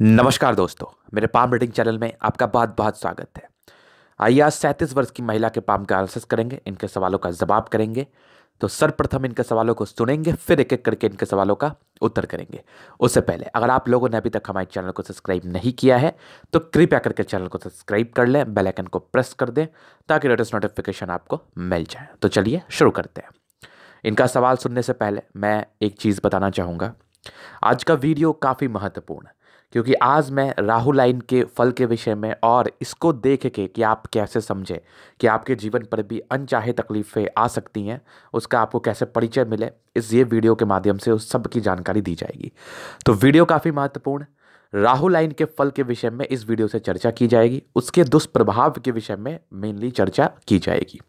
नमस्कार दोस्तों मेरे पाम रीडिंग चैनल में आपका बहुत बहुत स्वागत है आइए आज सैंतीस वर्ष की महिला के पाम का एनालिसिस करेंगे इनके सवालों का जवाब करेंगे तो सर्वप्रथम इनके सवालों को सुनेंगे फिर एक एक करके इनके सवालों का उत्तर करेंगे उससे पहले अगर आप लोगों ने अभी तक हमारे चैनल को सब्सक्राइब नहीं किया है तो कृपया करके चैनल को सब्सक्राइब कर लें बेल आइकन को प्रेस कर दें ताकि लेटेस्ट नोटिफिकेशन आपको मिल जाए तो चलिए शुरू करते हैं इनका सवाल सुनने से पहले मैं एक चीज़ बताना चाहूँगा आज का वीडियो काफ़ी महत्वपूर्ण है क्योंकि आज मैं राहु लाइन के फल के विषय में और इसको देख के कि आप कैसे समझें कि आपके जीवन पर भी अनचाहे तकलीफ़ें आ सकती हैं उसका आपको कैसे परिचय मिले इस ये वीडियो के माध्यम से उस सब की जानकारी दी जाएगी तो वीडियो काफ़ी महत्वपूर्ण राहु लाइन के फल के विषय में इस वीडियो से चर्चा की जाएगी उसके दुष्प्रभाव के विषय में मेनली चर्चा की जाएगी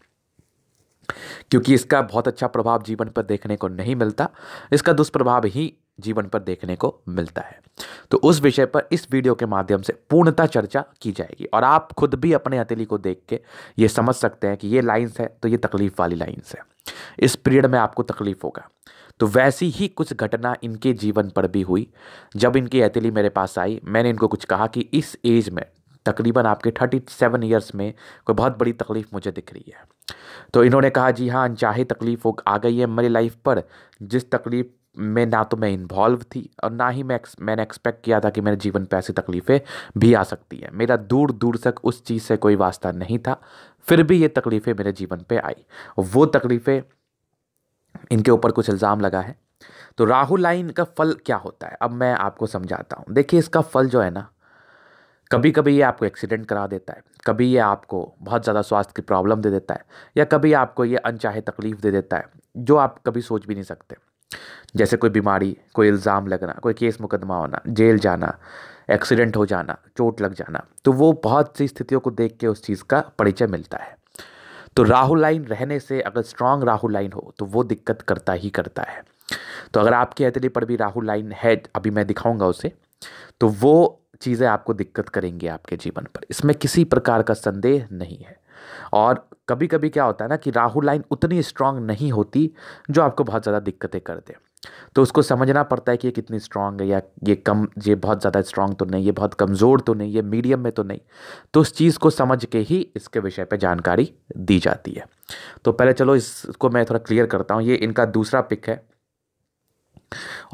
क्योंकि इसका बहुत अच्छा प्रभाव जीवन पर देखने को नहीं मिलता इसका दुष्प्रभाव ही जीवन पर देखने को मिलता है तो उस विषय पर इस वीडियो के माध्यम से पूर्णतः चर्चा की जाएगी और आप खुद भी अपने हथेली को देख के ये समझ सकते हैं कि ये लाइन्स है तो ये तकलीफ वाली लाइन्स है इस पीरियड में आपको तकलीफ होगा तो वैसी ही कुछ घटना इनके जीवन पर भी हुई जब इनकी हथेली मेरे पास आई मैंने इनको कुछ कहा कि इस एज में तकरीबन आपके थर्टी सेवन ईयर्स में कोई बहुत बड़ी तकलीफ़ मुझे दिख रही है तो इन्होंने कहा जी हाँ अनचाहे तकलीफ़ हो आ गई है मेरी लाइफ पर जिस तकलीफ़ में ना तो मैं इन्वॉल्व थी और ना ही मैं मैंने एक्सपेक्ट किया था कि मेरे जीवन पर ऐसी तकलीफ़ें भी आ सकती हैं मेरा दूर दूर तक उस चीज़ से कोई वास्ता नहीं था फिर भी ये तकलीफ़ें मेरे जीवन पर आई वो तकलीफ़ें इनके ऊपर कुछ इल्ज़ाम लगा है तो राहु लाइन का फल क्या होता है अब मैं आपको समझाता हूँ देखिए इसका फल जो है ना कभी कभी ये आपको एक्सीडेंट करा देता है कभी ये आपको बहुत ज़्यादा स्वास्थ्य की प्रॉब्लम दे देता है या कभी आपको ये अनचाहे तकलीफ़ दे देता है जो आप कभी सोच भी नहीं सकते जैसे कोई बीमारी कोई इल्ज़ाम लगना कोई केस मुकदमा होना जेल जाना एक्सीडेंट हो जाना चोट लग जाना तो वो बहुत सी स्थितियों को देख के उस चीज़ का परिचय मिलता है तो राहु लाइन रहने से अगर स्ट्रांग राहु लाइन हो तो वो दिक्कत करता ही करता है तो अगर आपकी हथेली पर भी राहु लाइन है अभी मैं दिखाऊंगा उसे तो वो चीज़ें आपको दिक्कत करेंगी आपके जीवन पर इसमें किसी प्रकार का संदेह नहीं है और कभी कभी क्या होता है ना कि राहु लाइन उतनी स्ट्रांग नहीं होती जो आपको बहुत ज़्यादा दिक्कतें कर दे तो उसको समझना पड़ता है कि ये कितनी स्ट्रांग है या ये कम ये बहुत ज़्यादा स्ट्रांग तो नहीं ये बहुत कमज़ोर तो नहीं ये मीडियम में तो नहीं तो उस चीज़ को समझ के ही इसके विषय पर जानकारी दी जाती है तो पहले चलो इसको मैं थोड़ा क्लियर करता हूँ ये इनका दूसरा पिक है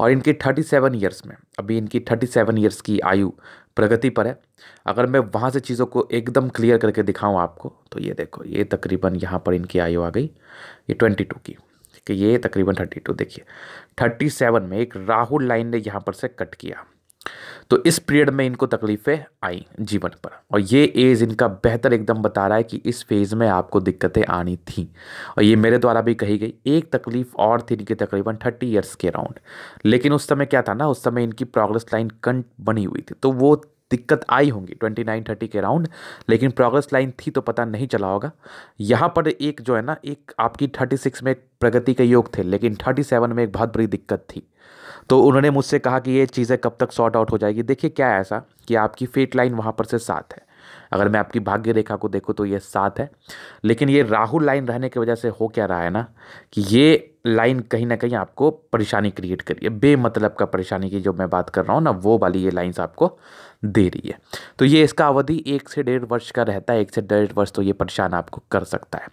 और इनकी थर्टी सेवन ईयर्स में अभी इनकी थर्टी सेवन ईयर्स की आयु प्रगति पर है अगर मैं वहाँ से चीज़ों को एकदम क्लियर करके दिखाऊँ आपको तो ये देखो ये तकरीबन यहाँ पर इनकी आयु आ गई ये ट्वेंटी टू की कि ये तकरीबन थर्टी टू देखिए थर्टी सेवन में एक राहुल लाइन ने यहाँ पर से कट किया तो इस पीरियड में इनको तकलीफ़ें आई जीवन पर और ये एज इनका बेहतर एकदम बता रहा है कि इस फेज़ में आपको दिक्कतें आनी थी और ये मेरे द्वारा भी कही गई एक तकलीफ़ और थी इनकी तकरीबन थर्टी ईयर्स के अराउंड लेकिन उस समय क्या था ना उस समय इनकी प्रोग्रेस लाइन कंट बनी हुई थी तो वो दिक्कत आई होंगी ट्वेंटी नाइन थर्टी के राउंड लेकिन प्रोग्रेस लाइन थी तो पता नहीं चला होगा यहाँ पर एक जो है ना एक आपकी थर्टी सिक्स में प्रगति के योग थे लेकिन थर्टी सेवन में एक बहुत बड़ी दिक्कत थी तो उन्होंने मुझसे कहा कि ये चीज़ें कब तक सॉर्ट आउट हो जाएगी देखिए क्या है ऐसा कि आपकी फेट लाइन वहाँ पर से सात है अगर मैं आपकी भाग्य रेखा को देखूँ तो ये सात है लेकिन ये राहु लाइन रहने की वजह से हो क्या रहा है ना कि ये लाइन कहीं ना कहीं आपको परेशानी क्रिएट करिए बेमतलब का परेशानी की जो मैं बात कर रहा हूँ ना वो वाली ये लाइन्स आपको दे रही है तो ये इसका अवधि एक से डेढ़ वर्ष का रहता है एक से डेढ़ वर्ष तो ये परेशान आपको कर सकता है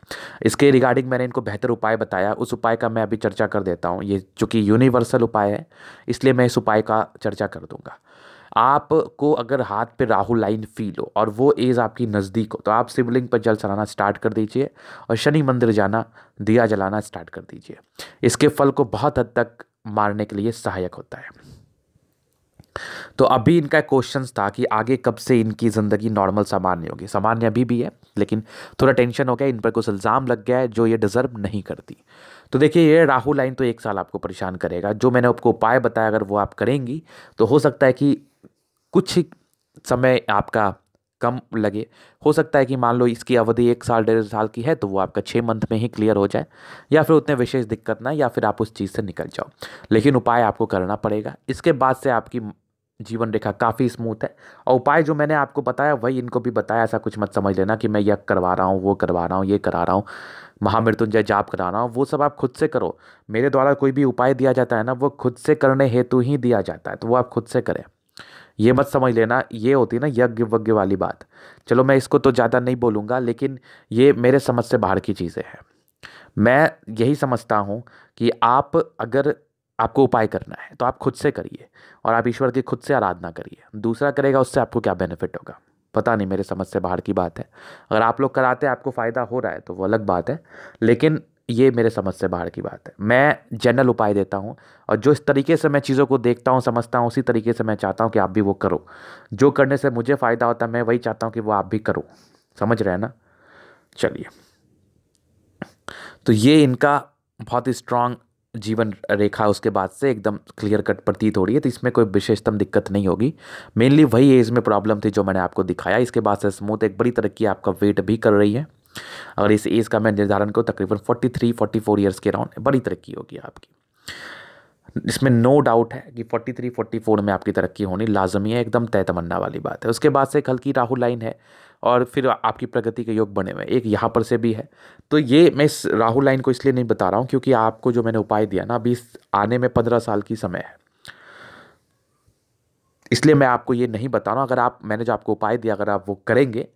इसके रिगार्डिंग मैंने इनको बेहतर उपाय बताया उस उपाय का मैं अभी चर्चा कर देता हूँ ये चूँकि यूनिवर्सल उपाय है इसलिए मैं इस उपाय का चर्चा कर दूँगा आपको अगर हाथ पे राहु लाइन फील हो और वो एज आपकी नज़दीक हो तो आप शिवलिंग पर जल चलाना स्टार्ट कर दीजिए और शनि मंदिर जाना दिया जलाना स्टार्ट कर दीजिए इसके फल को बहुत हद तक मारने के लिए सहायक होता है तो अभी इनका क्वेश्चन था कि आगे कब से इनकी ज़िंदगी नॉर्मल सामान्य होगी सामान्य अभी भी है लेकिन थोड़ा टेंशन हो गया इन पर कुछ इल्ज़ाम लग गया है जो ये डिज़र्व नहीं करती तो देखिए ये राहु लाइन तो एक साल आपको परेशान करेगा जो मैंने आपको उपाय बताया अगर वो आप करेंगी तो हो सकता है कि कुछ समय आपका कम लगे हो सकता है कि मान लो इसकी अवधि एक साल डेढ़ साल की है तो वो आपका छः मंथ में ही क्लियर हो जाए या फिर उतने विशेष दिक्कत ना या फिर आप उस चीज़ से निकल जाओ लेकिन उपाय आपको करना पड़ेगा इसके बाद से आपकी जीवन रेखा काफ़ी स्मूथ है और उपाय जो मैंने आपको बताया वही इनको भी बताया ऐसा कुछ मत समझ लेना कि मैं यह करवा रहा हूँ वो करवा रहा हूँ ये करा रहा हूँ महामृत्युंजय जाप करा रहा हूँ वो सब आप खुद से करो मेरे द्वारा कोई भी उपाय दिया जाता है ना वो खुद से करने हेतु ही दिया जाता है तो वो आप खुद से करें ये मत समझ लेना ये होती है ना यज्ञ वज्ञ वाली बात चलो मैं इसको तो ज़्यादा नहीं बोलूँगा लेकिन ये मेरे समझ से बाहर की चीज़ें हैं मैं यही समझता हूँ कि आप अगर आपको उपाय करना है तो आप खुद से करिए और आप ईश्वर की खुद से आराधना करिए दूसरा करेगा उससे आपको क्या बेनिफिट होगा पता नहीं मेरे समझ से बाहर की बात है अगर आप लोग कराते हैं आपको फ़ायदा हो रहा है तो वो अलग बात है लेकिन ये मेरे समझ से बाहर की बात है मैं जनरल उपाय देता हूँ और जो इस तरीके से मैं चीज़ों को देखता हूँ समझता हूँ उसी तरीके से मैं चाहता हूँ कि आप भी वो करो जो करने से मुझे फ़ायदा होता है मैं वही चाहता हूँ कि वो आप भी करो समझ रहे हैं ना चलिए तो ये इनका बहुत ही स्ट्रांग जीवन रेखा उसके बाद से एकदम क्लियर कट प्रतीत हो रही है तो इसमें कोई विशेषतम दिक्कत नहीं होगी मेनली वही एज में प्रॉब्लम थी जो मैंने आपको दिखाया इसके बाद से स्मूथ एक बड़ी तरक्की आपका वेट भी कर रही है अगर इस एज का मैं निर्धारण करूँ तकरीबन forty three forty four years के अराउंड बड़ी तरक्की होगी आपकी इसमें नो डाउट है कि फोर्टी थ्री फोर्टी फोर में आपकी तरक्की होनी लाजमी है एकदम तय तमन्ना वाली बात है उसके बाद से एक हल्की राहु लाइन है और फिर आपकी प्रगति के योग बने हुए एक यहाँ पर से भी है तो ये मैं इस राहु लाइन को इसलिए नहीं बता रहा हूँ क्योंकि आपको जो मैंने उपाय दिया ना अभी आने में पंद्रह साल की समय है इसलिए मैं आपको ये नहीं बता रहा हूँ अगर आप मैंने जो आपको उपाय दिया अगर आप वो करेंगे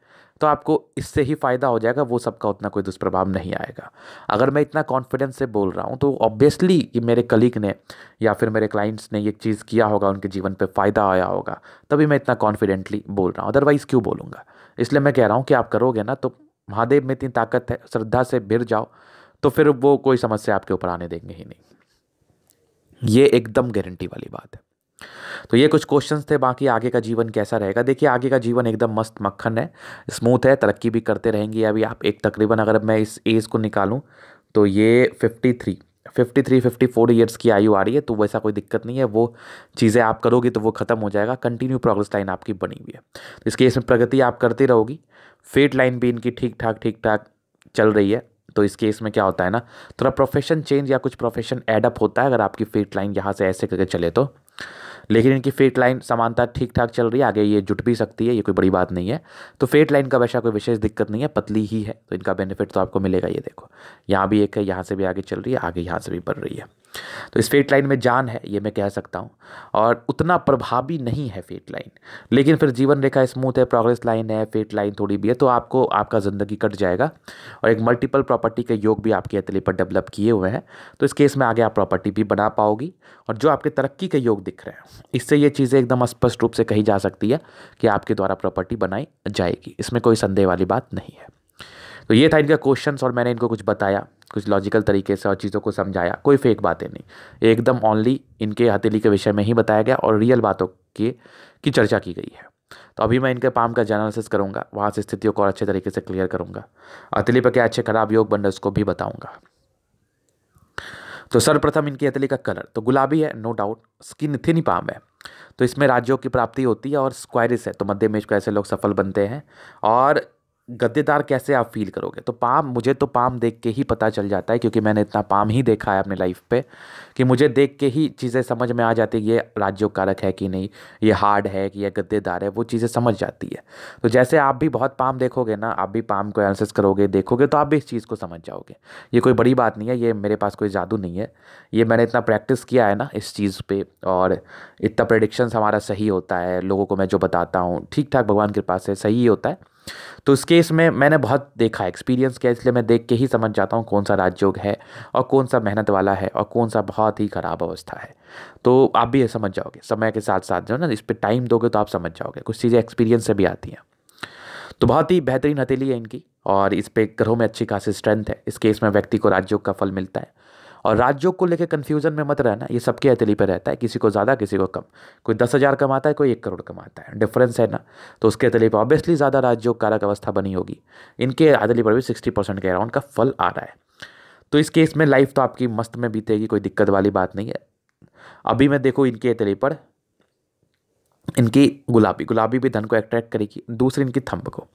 तो आपको इससे ही फ़ायदा हो जाएगा वो सबका उतना कोई दुष्प्रभाव नहीं आएगा अगर मैं इतना कॉन्फिडेंस से बोल रहा हूँ तो ऑब्वियसली कि मेरे कलीग ने या फिर मेरे क्लाइंट्स ने ये चीज़ किया होगा उनके जीवन पर फ़ायदा आया होगा तभी मैं इतना कॉन्फिडेंटली बोल रहा हूँ अदरवाइज़ क्यों बोलूँगा इसलिए मैं कह रहा हूँ कि आप करोगे ना तो महादेव में इतनी ताकत है श्रद्धा से भिर जाओ तो फिर वो कोई समस्या आपके ऊपर आने देंगे ही नहीं ये एकदम गारंटी वाली बात है तो ये कुछ क्वेश्चंस थे बाकी आगे का जीवन कैसा रहेगा देखिए आगे का जीवन एकदम मस्त मक्खन है स्मूथ है तरक्की भी करते रहेंगे अभी आप एक तकरीबन अगर मैं इस एज को निकालूं तो ये fifty three fifty three fifty four years की आयु आ रही है तो वैसा कोई दिक्कत नहीं है वो चीज़ें आप करोगे तो वो ख़त्म हो जाएगा कंटिन्यू प्रोग्रेस लाइन आपकी बनी हुई है तो इस केस में प्रगति आप करती रहोगी फेट लाइन भी इनकी ठीक ठाक ठीक ठाक चल रही है तो इस केस में क्या होता है ना थोड़ा प्रोफेशन चेंज या कुछ प्रोफेशन एडअप होता है अगर आपकी फेट लाइन यहाँ से ऐसे करके चले तो लेकिन इनकी फेट लाइन समानता ठीक ठाक चल रही है आगे ये जुट भी सकती है ये कोई बड़ी बात नहीं है तो फेट लाइन का वैसा कोई विशेष दिक्कत नहीं है पतली ही है तो इनका बेनिफिट तो आपको मिलेगा ये देखो यहाँ भी एक है यहाँ से भी आगे चल रही है आगे यहाँ से भी बढ़ रही है तो इस फेट लाइन में जान है ये मैं कह सकता हूँ और उतना प्रभावी नहीं है फेट लाइन लेकिन फिर जीवन रेखा स्मूथ है प्रोग्रेस लाइन है फेट लाइन थोड़ी भी है तो आपको आपका ज़िंदगी कट जाएगा और एक मल्टीपल प्रॉपर्टी के योग भी आपके अतले पर डेवलप किए हुए हैं तो इस केस में आगे आप प्रॉपर्टी भी बना पाओगी और जो आपके तरक्की के योग दिख रहे हैं इससे ये चीज़ें एकदम स्पष्ट रूप से कही जा सकती है कि आपके द्वारा प्रॉपर्टी बनाई जाएगी इसमें कोई संदेह वाली बात नहीं है तो ये था इनका क्वेश्चंस और मैंने इनको कुछ बताया कुछ लॉजिकल तरीके से और चीज़ों को समझाया कोई फेक बातें नहीं एकदम ओनली इनके हथेली के विषय में ही बताया गया और रियल बातों की की चर्चा की गई है तो अभी मैं इनके पाम का एनालिसिस करूँगा वहाँ से स्थितियों को और अच्छे तरीके से क्लियर करूँगा हथेली पर क्या अच्छे खराब योग बन उसको भी बताऊँगा तो सर्वप्रथम इनकी हथेली का कलर तो गुलाबी है no doubt skin thin palm है तो इसमें राज्यों की प्राप्ति होती है और स्क्वायरिस है तो मध्य में ऐसे लोग सफल बनते हैं और गद्देदार कैसे आप फील करोगे तो पाम मुझे तो पाम देख के ही पता चल जाता है क्योंकि मैंने इतना पाम ही देखा है अपने लाइफ पे कि मुझे देख के ही चीज़ें समझ में आ जाती है ये राज्योकारक है कि नहीं ये हार्ड है कि ये गद्देदार है वो चीज़ें समझ जाती है तो जैसे आप भी बहुत पाम देखोगे ना आप भी पाम को एनालिसिस करोगे देखोगे तो आप भी इस चीज़ को समझ जाओगे ये कोई बड़ी बात नहीं है ये मेरे पास कोई जादू नहीं है ये मैंने इतना प्रैक्टिस किया है ना इस चीज़ पर और इतना प्रडिक्शंस हमारा सही होता है लोगों को मैं जो बताता हूँ ठीक ठाक भगवान कृपा से सही होता है तो इस केस में मैंने बहुत देखा एक्सपीरियंस किया इसलिए मैं देख के ही समझ जाता हूँ कौन सा राजयोग है और कौन सा मेहनत वाला है और कौन सा बहुत ही ख़राब अवस्था है तो आप भी ये समझ जाओगे समय के साथ साथ जो ना इस पर टाइम दोगे तो आप समझ जाओगे कुछ चीज़ें एक्सपीरियंस से भी आती हैं तो बहुत ही बेहतरीन हथेली है इनकी और इस पर ग्रहों में अच्छी खासी स्ट्रेंथ है इस केस में व्यक्ति को राजयोग का फल मिलता है और राज्यों को लेकर कन्फ्यूजन में मत रहना ये सबके हथेली पर रहता है किसी को ज़्यादा किसी को कम कोई दस हज़ार कमाता है कोई एक करोड़ कमाता है डिफरेंस है ना तो उसके हथेली पर ऑब्वियसली ज़्यादा राज्यों कारक अवस्था बनी होगी इनके हथेली पर भी सिक्सटी परसेंट के अराउंड का फल आ रहा है तो इस केस में लाइफ तो आपकी मस्त में बीतेगी कोई दिक्कत वाली बात नहीं है अभी मैं देखूँ इनके हथेली पर इनकी गुलाबी गुलाबी भी धन को अट्रैक्ट करेगी दूसरी इनकी थंब को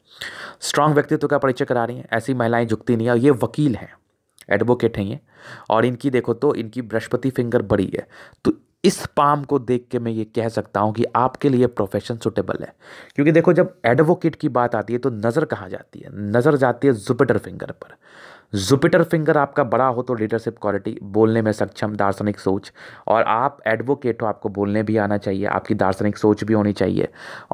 स्ट्रांग व्यक्तित्व का परिचय करा रही हैं ऐसी महिलाएं झुकती नहीं है और ये वकील हैं एडवोकेट हैं ये और इनकी देखो तो इनकी बृहस्पति फिंगर बड़ी है तो इस पाम को देख के मैं ये कह सकता हूँ कि आपके लिए प्रोफेशन सुटेबल है क्योंकि देखो जब एडवोकेट की बात आती है तो नज़र कहाँ जाती है नज़र जाती है जुपिटर फिंगर पर जुपिटर फिंगर आपका बड़ा हो तो लीडरशिप क्वालिटी बोलने में सक्षम दार्शनिक सोच और आप एडवोकेट हो आपको बोलने भी आना चाहिए आपकी दार्शनिक सोच भी होनी चाहिए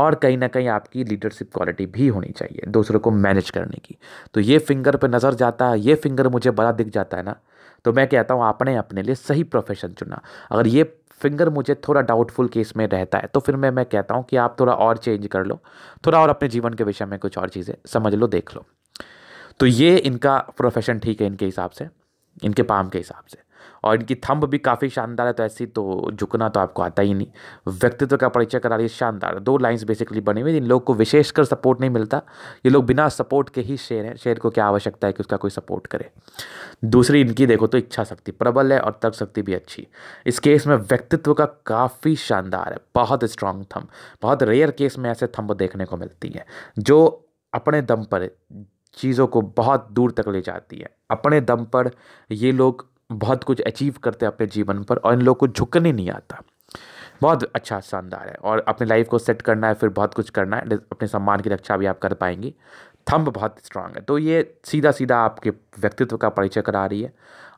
और कहीं ना कहीं आपकी लीडरशिप क्वालिटी भी होनी चाहिए दूसरों को मैनेज करने की तो ये फिंगर पर नज़र जाता है ये फिंगर मुझे बड़ा दिख जाता है ना तो मैं कहता हूँ आपने अपने लिए सही प्रोफेशन चुना अगर ये फिंगर मुझे थोड़ा डाउटफुल केस में रहता है तो फिर मैं मैं कहता हूँ कि आप थोड़ा और चेंज कर लो थोड़ा और अपने जीवन के विषय में कुछ और चीज़ें समझ लो देख लो तो ये इनका प्रोफेशन ठीक है इनके हिसाब से इनके पाम के हिसाब से और इनकी थंब भी काफ़ी शानदार है तो ऐसी तो झुकना तो आपको आता ही नहीं व्यक्तित्व का परिचय करा रही है शानदार दो लाइंस बेसिकली बनी हुई इन लोग को विशेषकर सपोर्ट नहीं मिलता ये लोग बिना सपोर्ट के ही शेर हैं शेर को क्या आवश्यकता है कि उसका कोई सपोर्ट करे दूसरी इनकी देखो तो इच्छा शक्ति प्रबल है और तर्क शक्ति भी अच्छी इस केस में व्यक्तित्व का काफ़ी शानदार है बहुत स्ट्रांग थम्ब बहुत रेयर केस में ऐसे थम्ब देखने को मिलती है जो अपने दम पर चीज़ों को बहुत दूर तक ले जाती है अपने दम पर ये लोग बहुत कुछ अचीव करते हैं अपने जीवन पर और इन लोग को झुकने नहीं आता बहुत अच्छा शानदार है और अपनी लाइफ को सेट करना है फिर बहुत कुछ करना है अपने सम्मान की रक्षा भी आप कर पाएंगी थंब बहुत स्ट्रांग है तो ये सीधा सीधा आपके व्यक्तित्व का परिचय करा रही है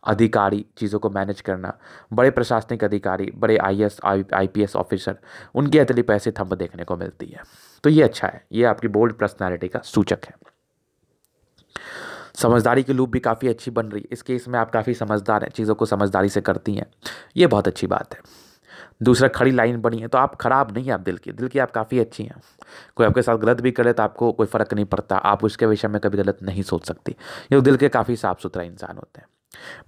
अधिकारी चीज़ों को मैनेज करना बड़े प्रशासनिक अधिकारी बड़े I S I P S officer उनके अतली पैसे थंब देखने को मिलती है तो ये अच्छा है ये आपकी बोल्ड पर्सनैलिटी का सूचक है समझदारी की लूप भी काफ़ी अच्छी बन रही है इस केस में आप काफ़ी समझदार हैं चीज़ों को समझदारी से करती हैं ये बहुत अच्छी बात है दूसरा खड़ी लाइन बनी है तो आप ख़राब नहीं हैं आप दिल की दिल की आप काफ़ी अच्छी हैं कोई आपके साथ गलत भी करे तो आपको कोई फ़र्क नहीं पड़ता आप उसके विषय में कभी गलत नहीं सोच सकती ये तो दिल के काफ़ी साफ़ सुथरा इंसान होते हैं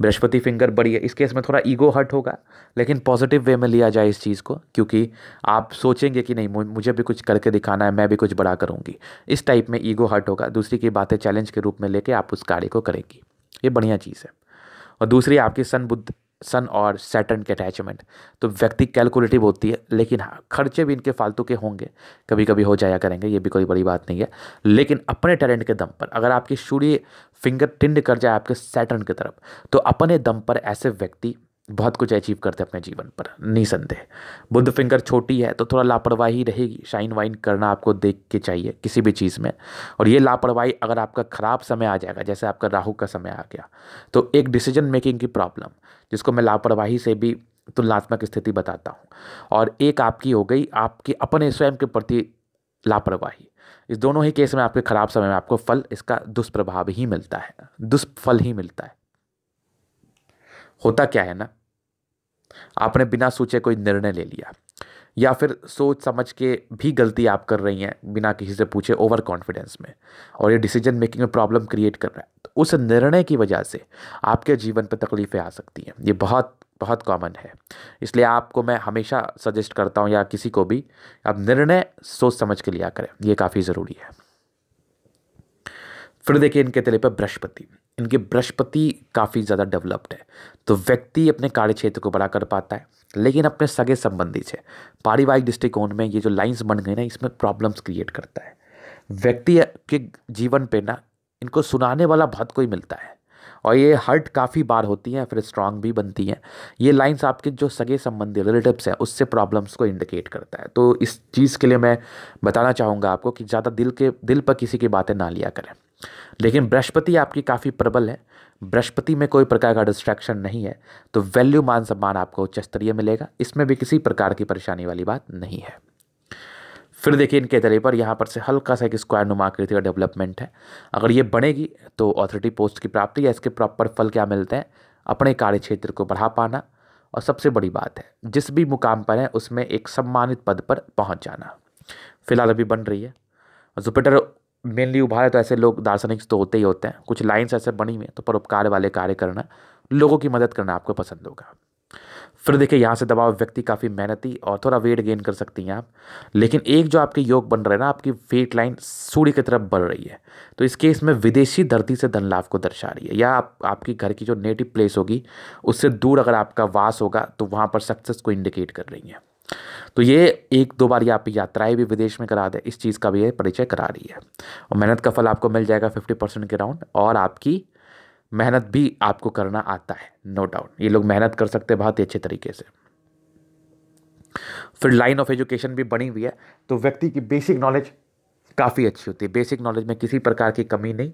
बृहस्पति फिंगर बड़ी है इस केस में थोड़ा ईगो हर्ट होगा लेकिन पॉजिटिव वे में लिया जाए इस चीज़ को क्योंकि आप सोचेंगे कि नहीं मुझे भी कुछ करके दिखाना है मैं भी कुछ बड़ा करूँगी इस टाइप में ईगो हर्ट होगा दूसरी की बातें चैलेंज के रूप में लेके आप उस कार्य को करेंगी ये बढ़िया चीज़ है और दूसरी आपकी सन बुद्ध सन और सैटर्न के अटैचमेंट तो व्यक्ति कैलकुलेटिव होती है लेकिन हाँ खर्चे भी इनके फालतू के होंगे कभी कभी हो जाया करेंगे ये भी कोई बड़ी बात नहीं है लेकिन अपने टैलेंट के दम पर अगर आपकी सूर्य फिंगर टिंड कर जाए आपके सैटर्न की तरफ तो अपने दम पर ऐसे व्यक्ति बहुत कुछ अचीव करते हैं अपने जीवन पर निसंदेह बुद्ध फिंगर छोटी है तो थोड़ा लापरवाही रहेगी शाइन वाइन करना आपको देख के चाहिए किसी भी चीज़ में और ये लापरवाही अगर आपका ख़राब समय आ जाएगा जैसे आपका राहु का समय आ गया तो एक डिसीजन मेकिंग की प्रॉब्लम जिसको मैं लापरवाही से भी तुलनात्मक स्थिति बताता हूँ और एक आपकी हो गई आपके अपने स्वयं के प्रति लापरवाही इस दोनों ही केस में आपके ख़राब समय में आपको फल इसका दुष्प्रभाव ही मिलता है दुष्फल ही मिलता है होता क्या है ना आपने बिना सोचे कोई निर्णय ले लिया या फिर सोच समझ के भी गलती आप कर रही हैं बिना किसी से पूछे ओवर कॉन्फिडेंस में और ये डिसीजन मेकिंग में प्रॉब्लम क्रिएट कर रहा है तो उस निर्णय की वजह से आपके जीवन पर तकलीफ़ें आ सकती हैं ये बहुत बहुत कॉमन है इसलिए आपको मैं हमेशा सजेस्ट करता हूँ या किसी को भी आप निर्णय सोच समझ के लिया करें ये काफ़ी ज़रूरी है फिर देखिए इनके तले पर बृहस्पति इनके बृहस्पति काफ़ी ज़्यादा डेवलप्ड है तो व्यक्ति अपने कार्य क्षेत्र को बड़ा कर पाता है लेकिन अपने सगे संबंधी से पारिवारिक दृष्टिकोण में ये जो लाइंस बन गई ना इसमें प्रॉब्लम्स क्रिएट करता है व्यक्ति के जीवन पे ना इनको सुनाने वाला बहुत कोई मिलता है और ये हर्ट काफ़ी बार होती हैं फिर स्ट्रांग भी बनती हैं ये लाइंस आपके जो सगे संबंधी रिलेटिव्स हैं उससे प्रॉब्लम्स को इंडिकेट करता है तो इस चीज़ के लिए मैं बताना चाहूँगा आपको कि ज़्यादा दिल के दिल पर किसी की बातें ना लिया करें लेकिन बृहस्पति आपकी काफ़ी प्रबल है बृहस्पति में कोई प्रकार का डिस्ट्रैक्शन नहीं है तो वैल्यू मान सम्मान आपको उच्च स्तरीय मिलेगा इसमें भी किसी प्रकार की परेशानी वाली बात नहीं है फिर देखिए इनके तले पर यहाँ पर से हल्का सा एक स्क्वायर नुमा आकृति का डेवलपमेंट है अगर ये बनेगी तो ऑथोरिटी पोस्ट की प्राप्ति या इसके प्रॉपर फल क्या मिलते हैं अपने कार्य क्षेत्र को बढ़ा पाना और सबसे बड़ी बात है जिस भी मुकाम पर है उसमें एक सम्मानित पद पर पहुँच जाना फिलहाल अभी बन रही है जुपिटर मेनली उभारे तो ऐसे लोग दार्शनिक तो होते ही होते हैं कुछ लाइन्स ऐसे बनी हुई हैं तो परोपकार वाले कार्य करना लोगों की मदद करना आपको पसंद होगा फिर देखिए यहाँ से दबाव व्यक्ति काफ़ी मेहनती और थोड़ा वेट गेन कर सकती हैं आप लेकिन एक जो आपके योग बन रहे हैं ना आपकी वेट लाइन सूर्य की तरफ बढ़ रही है तो इस केस में विदेशी धरती से धन लाभ को दर्शा रही है या आप आपकी घर की जो नेटिव प्लेस होगी उससे दूर अगर आपका वास होगा तो वहाँ पर सक्सेस को इंडिकेट कर रही है तो ये एक दो बार ये आपकी यात्राएं भी विदेश में करा दे इस चीज़ का भी ये परिचय करा रही है और मेहनत का फल आपको मिल जाएगा फिफ्टी परसेंट के राउंड और आपकी मेहनत भी आपको करना आता है नो डाउट ये लोग मेहनत कर सकते हैं बहुत ही अच्छे तरीके से फिर लाइन ऑफ एजुकेशन भी बनी हुई है तो व्यक्ति की बेसिक नॉलेज काफ़ी अच्छी होती है बेसिक नॉलेज में किसी प्रकार की कमी नहीं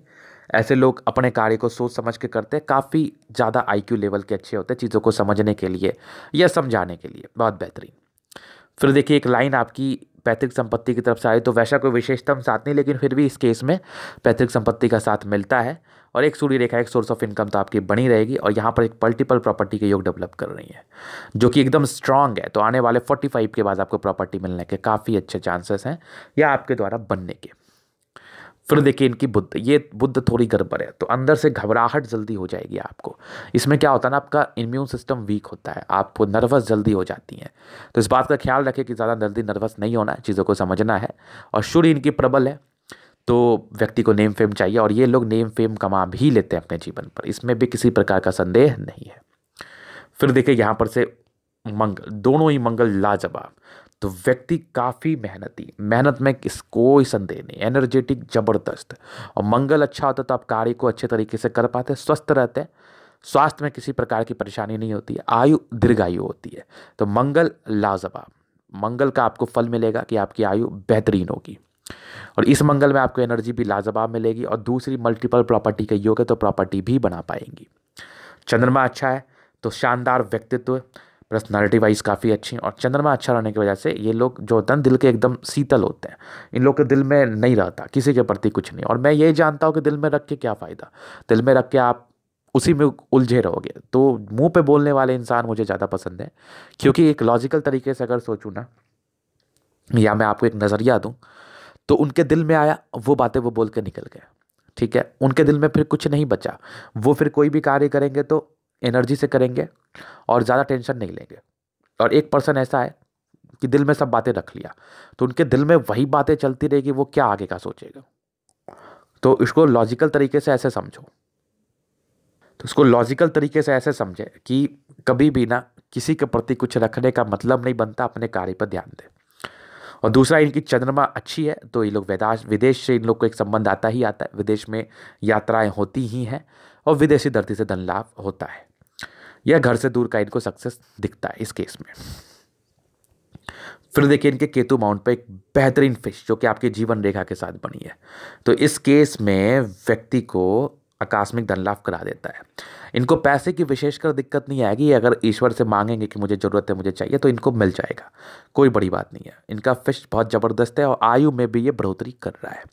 ऐसे लोग अपने कार्य को सोच समझ के करते हैं काफ़ी ज़्यादा आईक्यू लेवल के अच्छे होते हैं चीज़ों को समझने के लिए या समझाने के लिए बहुत बेहतरीन फिर देखिए एक लाइन आपकी पैतृक संपत्ति की तरफ से आई तो वैसा कोई विशेषतम साथ नहीं लेकिन फिर भी इस केस में पैतृक संपत्ति का साथ मिलता है और एक सूर्य रेखा एक सोर्स ऑफ इनकम तो आपकी बनी रहेगी और यहाँ पर एक मल्टीपल प्रॉपर्टी के योग डेवलप कर रही है जो कि एकदम स्ट्रांग है तो आने वाले फोर्टी फाइव के बाद आपको प्रॉपर्टी मिलने के काफ़ी अच्छे चांसेस हैं या आपके द्वारा बनने के फिर देखिए इनकी बुद्ध ये बुद्ध थोड़ी गड़बड़ है तो अंदर से घबराहट जल्दी हो जाएगी आपको इसमें क्या होता है ना आपका इम्यून सिस्टम वीक होता है आपको नर्वस जल्दी हो जाती हैं तो इस बात का ख्याल रखें कि ज़्यादा जल्दी नर्वस नहीं होना है चीज़ों को समझना है और सूर्य इनकी प्रबल है तो व्यक्ति को नेम फेम चाहिए और ये लोग नेम फेम कमा भी लेते हैं अपने जीवन पर इसमें भी किसी प्रकार का संदेह नहीं है फिर देखिए यहाँ पर से मंगल दोनों ही मंगल लाजवाब तो व्यक्ति काफ़ी मेहनती मेहनत में किस कोई संदेह नहीं एनर्जेटिक ज़बरदस्त और मंगल अच्छा होता तो आप कार्य को अच्छे तरीके से कर पाते स्वस्थ रहते हैं स्वास्थ्य में किसी प्रकार की परेशानी नहीं होती आयु दीर्घायु होती है तो मंगल लाजवाब मंगल का आपको फल मिलेगा कि आपकी आयु बेहतरीन होगी और इस मंगल में आपको एनर्जी भी लाजवाब मिलेगी और दूसरी मल्टीपल प्रॉपर्टी का योग है तो प्रॉपर्टी भी बना पाएंगी चंद्रमा अच्छा है तो शानदार व्यक्तित्व पर्सनैलिटी वाइज काफ़ी अच्छी और चंद्रमा अच्छा रहने की वजह से ये लोग जो होते हैं दिल के एकदम शीतल होते हैं इन लोग के दिल में नहीं रहता किसी के प्रति कुछ नहीं और मैं ये जानता हूँ कि दिल में रख के क्या फ़ायदा दिल में रख के आप उसी में उलझे रहोगे तो मुंह पे बोलने वाले इंसान मुझे ज़्यादा पसंद है क्योंकि एक लॉजिकल तरीके से अगर सोचूँ ना या मैं आपको एक नज़रिया दूँ तो उनके दिल में आया वो बातें वो बोल के निकल गए ठीक है उनके दिल में फिर कुछ नहीं बचा वो फिर कोई भी कार्य करेंगे तो एनर्जी से करेंगे और ज़्यादा टेंशन नहीं लेंगे और एक पर्सन ऐसा है कि दिल में सब बातें रख लिया तो उनके दिल में वही बातें चलती रहेगी वो क्या आगे का सोचेगा तो इसको लॉजिकल तरीके से ऐसे समझो तो इसको लॉजिकल तरीके से ऐसे समझें कि कभी भी ना किसी के प्रति कुछ रखने का मतलब नहीं बनता अपने कार्य पर ध्यान दें और दूसरा इनकी चंद्रमा अच्छी है तो ये लोग विदाश विदेश से इन लोग को एक संबंध आता ही आता है विदेश में यात्राएं होती ही हैं और विदेशी धरती से धन लाभ होता है या घर से दूर का इनको सक्सेस दिखता है इस केस में फिर देखिए इनके केतु माउंट पे एक बेहतरीन फिश जो कि आपके जीवन रेखा के साथ बनी है तो इस केस में व्यक्ति को आकस्मिक धन लाभ करा देता है इनको पैसे की विशेषकर दिक्कत नहीं आएगी अगर ईश्वर से मांगेंगे कि मुझे ज़रूरत है मुझे चाहिए तो इनको मिल जाएगा कोई बड़ी बात नहीं है इनका फिश बहुत ज़बरदस्त है और आयु में भी ये बढ़ोतरी कर रहा है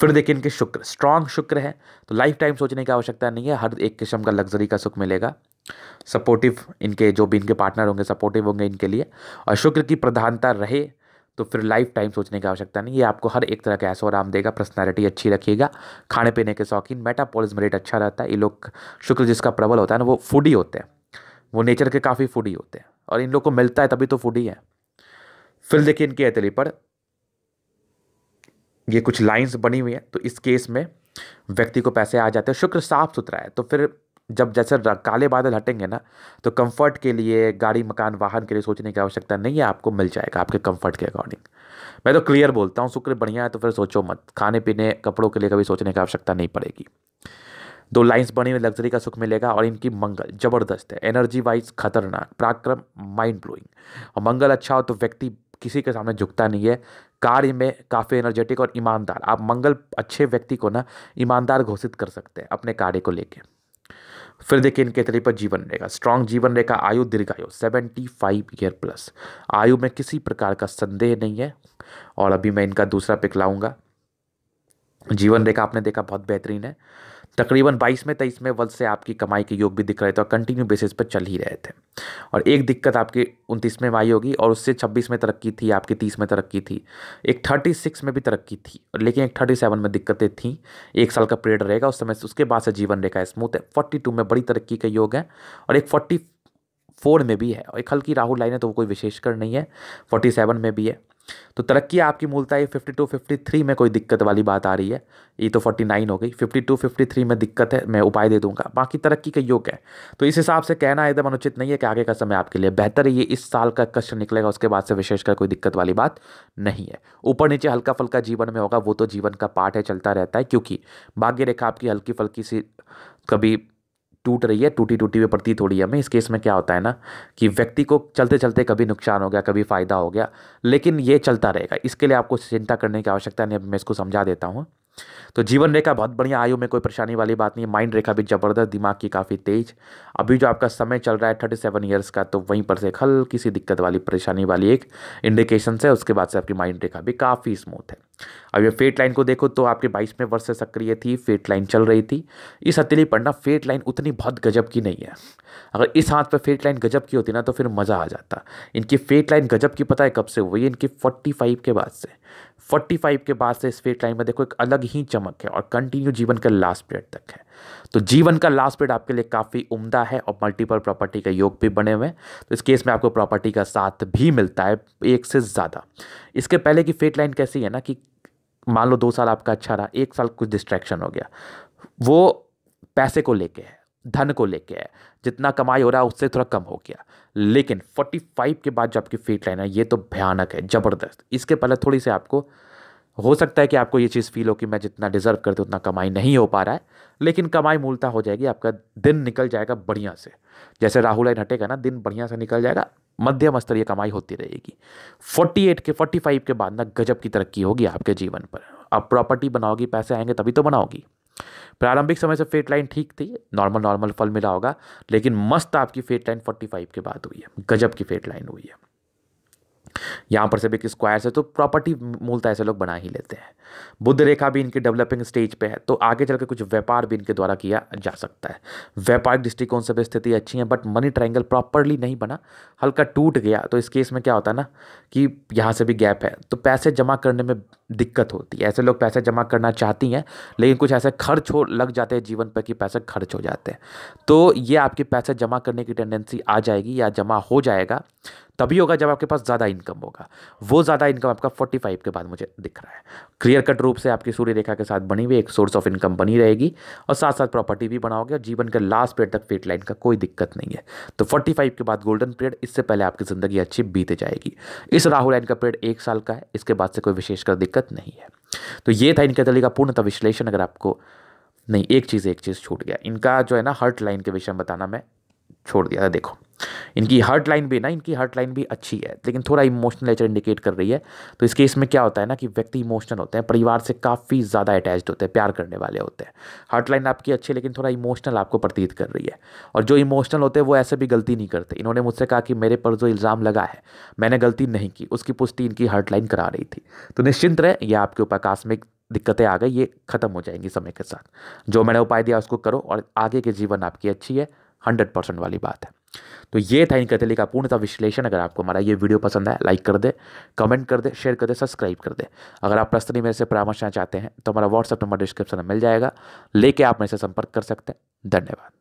फिर देखिए इनके शुक्र स्ट्रांग शुक्र है तो लाइफ टाइम सोचने की आवश्यकता नहीं है हर एक किस्म का लग्जरी का सुख मिलेगा सपोर्टिव इनके जो भी इनके पार्टनर होंगे सपोर्टिव होंगे इनके लिए और शुक्र की प्रधानता रहे तो फिर लाइफ टाइम सोचने की आवश्यकता नहीं ये आपको हर एक तरह का ऐसा आराम देगा पर्सनैलिटी अच्छी रखिएगा खाने पीने के शौकीन मेटापोलिज्म रेट अच्छा रहता है ये लोग शुक्र जिसका प्रबल होता है ना वो फूडी होते हैं वो नेचर के काफ़ी फूडी होते हैं और इन लोग को मिलता है तभी तो फूडी है फिर देखिए इनकी ऐतली पर ये कुछ लाइंस बनी हुई है तो इस केस में व्यक्ति को पैसे आ जाते हैं शुक्र साफ सुथरा है तो फिर जब जैसे काले बादल हटेंगे ना तो कंफर्ट के लिए गाड़ी मकान वाहन के लिए सोचने की आवश्यकता नहीं है आपको मिल जाएगा आपके कंफर्ट के अकॉर्डिंग मैं तो क्लियर बोलता हूँ शुक्र बढ़िया है तो फिर सोचो मत खाने पीने कपड़ों के लिए कभी सोचने की आवश्यकता नहीं पड़ेगी दो लाइंस बनी हुई लग्जरी का सुख मिलेगा और इनकी मंगल जबरदस्त है एनर्जी वाइज खतरनाक पराक्रम माइंड ब्लोइंग और मंगल अच्छा हो तो व्यक्ति किसी के सामने झुकता नहीं है कार्य में काफ़ी एनर्जेटिक और ईमानदार आप मंगल अच्छे व्यक्ति को ना ईमानदार घोषित कर सकते हैं अपने कार्य को लेकर फिर देखिए इनके तरी पर जीवन रेखा स्ट्रांग जीवन रेखा आयु दीर्घायु सेवेंटी फाइव ईयर प्लस आयु में किसी प्रकार का संदेह नहीं है और अभी मैं इनका दूसरा पिक लाऊंगा जीवन रेखा आपने देखा बहुत बेहतरीन है तकरीबन 22 में तेईस में वर्ष से आपकी कमाई के योग भी दिख रहे थे और कंटिन्यू बेसिस पर चल ही रहे थे और एक दिक्कत आपकी उनतीस में आई होगी और उससे छब्बीस में तरक्की थी आपकी तीस में तरक्की थी एक थर्टी सिक्स में भी तरक्की थी लेकिन एक थर्टी सेवन में दिक्कतें थी एक साल का पीरियड रहेगा उस समय से उसके बाद से जीवन रेखा स्मूथ है फोर्टी टू में बड़ी तरक्की का योग है और एक फोर्टी फोर में भी है और एक हल्की राहुल लाइन है तो वो कोई विशेषकर नहीं है फोर्टी सेवन में भी है तो तरक्की आपकी मूलता ये फिफ्टी टू फिफ्टी थ्री में कोई दिक्कत वाली बात आ रही है ये तो फोर्टी नाइन हो गई फिफ्टी टू फिफ्टी थ्री में दिक्कत है मैं उपाय दे दूंगा बाकी तरक्की का योग है तो इस हिसाब से कहना एकदम अनुचित नहीं है कि आगे का समय आपके लिए बेहतर है ये इस साल का कष्ट निकलेगा उसके बाद से विशेषकर कोई दिक्कत वाली बात नहीं है ऊपर नीचे हल्का फुल्का जीवन में होगा वो तो जीवन का पार्ट है चलता रहता है क्योंकि भाग्य रेखा आपकी हल्की फल्की सी कभी टूट रही है टूटी टूटी हुई प्रतीत थोड़ी है हमें इस केस में क्या होता है ना कि व्यक्ति को चलते चलते कभी नुकसान हो गया कभी फ़ायदा हो गया लेकिन ये चलता रहेगा इसके लिए आपको चिंता करने की आवश्यकता नहीं अब मैं इसको समझा देता हूँ तो जीवन रेखा बहुत बढ़िया आयु में कोई परेशानी वाली बात नहीं माइंड रेखा भी ज़बरदस्त दिमाग की काफ़ी तेज अभी जो आपका समय चल रहा है थर्टी सेवन ईयर्स का तो वहीं पर से एक हल्की सी दिक्कत वाली परेशानी वाली एक इंडिकेशन है उसके बाद से आपकी माइंड रेखा भी काफ़ी स्मूथ है अब ये फेट लाइन को देखो तो आपके बाईसवें वर्ष से सक्रिय थी फेट लाइन चल रही थी इस हथेली पढ़ना फेट लाइन उतनी बहुत गजब की नहीं है अगर इस हाथ पर फेट लाइन गजब की होती ना तो फिर मज़ा आ जाता इनकी फेट लाइन गजब की पता है कब से हुई है इनकी फोर्टी फाइव के बाद से फोर्टी फाइव के बाद से इस फेट लाइन में देखो एक अलग ही चमक है और कंटिन्यू जीवन का लास्ट पीरियड तक है तो जीवन का लास्ट पीरियड आपके लिए काफ़ी उम्दा है और मल्टीपल प्रॉपर्टी का योग भी बने हुए हैं तो इस केस में आपको प्रॉपर्टी का साथ भी मिलता है एक से ज़्यादा इसके पहले की फेट लाइन कैसी है ना कि मान लो दो साल आपका अच्छा रहा एक साल कुछ डिस्ट्रैक्शन हो गया वो पैसे को लेके है धन को लेके है जितना कमाई हो रहा है उससे थोड़ा कम हो गया लेकिन 45 के बाद जो आपकी फेट लाइन है ये तो भयानक है ज़बरदस्त इसके पहले थोड़ी सी आपको हो सकता है कि आपको ये चीज़ फील हो कि मैं जितना डिज़र्व करते उतना कमाई नहीं हो पा रहा है लेकिन कमाई मूलता हो जाएगी आपका दिन निकल जाएगा बढ़िया से जैसे राहुल लाइन हटेगा ना दिन बढ़िया से निकल जाएगा मध्यम स्तरीय कमाई होती रहेगी 48 के 45 के बाद ना गजब की तरक्की होगी आपके जीवन पर आप प्रॉपर्टी बनाओगी पैसे आएंगे तभी तो बनाओगी प्रारंभिक समय से फेट लाइन ठीक थी नॉर्मल नॉर्मल फल मिला होगा लेकिन मस्त आपकी फेट लाइन 45 के बाद हुई है गजब की फेट लाइन हुई है यहाँ पर सब एक स्क्वायर से तो प्रॉपर्टी मूलता ऐसे लोग बना ही लेते हैं बुद्ध रेखा भी इनकी डेवलपिंग स्टेज पे है तो आगे चलकर कुछ व्यापार भी इनके द्वारा किया जा सकता है व्यापारिक दृष्टिकोण से भी स्थिति अच्छी है बट मनी ट्राइंगल प्रॉपरली नहीं बना हल्का टूट गया तो इस केस में क्या होता है ना कि यहाँ से भी गैप है तो पैसे जमा करने में दिक्कत होती है ऐसे लोग पैसे जमा करना चाहती हैं लेकिन कुछ ऐसे खर्च हो लग जाते हैं जीवन पर कि पैसे खर्च हो जाते हैं तो ये आपके पैसे जमा करने की टेंडेंसी आ जाएगी या जमा हो जाएगा तभी होगा जब आपके पास ज़्यादा इनकम होगा वो ज़्यादा इनकम आपका फोर्टी के बाद मुझे दिख रहा है क्लियर क्लियर कट रूप से आपकी सूर्य रेखा के साथ बनी हुई एक सोर्स ऑफ इनकम बनी रहेगी और साथ साथ प्रॉपर्टी भी बनाओगे और जीवन के लास्ट पीरियड तक फेट लाइन का कोई दिक्कत नहीं है तो फोर्टी फाइव के बाद गोल्डन पीरियड इससे पहले आपकी ज़िंदगी अच्छी बीते जाएगी इस राहु लाइन का पीरियड एक साल का है इसके बाद से कोई विशेषकर दिक्कत नहीं है तो ये था इनके दली का पूर्णतः विश्लेषण अगर आपको नहीं एक चीज़ एक चीज़ छूट गया इनका जो है ना हर्ट लाइन के विषय में बताना मैं छोड़ दिया था देखो इनकी हार्ट लाइन भी ना इनकी हार्ट लाइन भी अच्छी है लेकिन थोड़ा इमोशनल नेचर इंडिकेट कर रही है तो इस केस में क्या होता है ना कि व्यक्ति इमोशनल होते हैं परिवार से काफ़ी ज़्यादा अटैच होते हैं प्यार करने वाले होते हैं हार्ट लाइन आपकी अच्छी है लेकिन थोड़ा इमोशनल आपको प्रतीत कर रही है और जो इमोशनल होते हैं वो ऐसे भी गलती नहीं करते इन्होंने मुझसे कहा कि मेरे पर जो इल्ज़ाम लगा है मैंने गलती नहीं की उसकी पुष्टि इनकी हार्ट लाइन करा रही थी तो निश्चिंत रहे ये आपके ऊपर आकस्मिक दिक्कतें आ गई ये ख़त्म हो जाएंगी समय के साथ जो मैंने उपाय दिया उसको करो और आगे के जीवन आपकी अच्छी है हंड्रेड परसेंट वाली बात है तो ये था इन कथेली का पूर्णतः विश्लेषण अगर आपको हमारा ये वीडियो पसंद है लाइक कर दे कमेंट कर दे शेयर कर दे सब्सक्राइब कर दे अगर आप प्रस्तनी मेरे से परामर्श चाहते हैं तो हमारा व्हाट्सअप नंबर डिस्क्रिप्शन में मिल जाएगा लेके आप मेरे से संपर्क कर सकते हैं धन्यवाद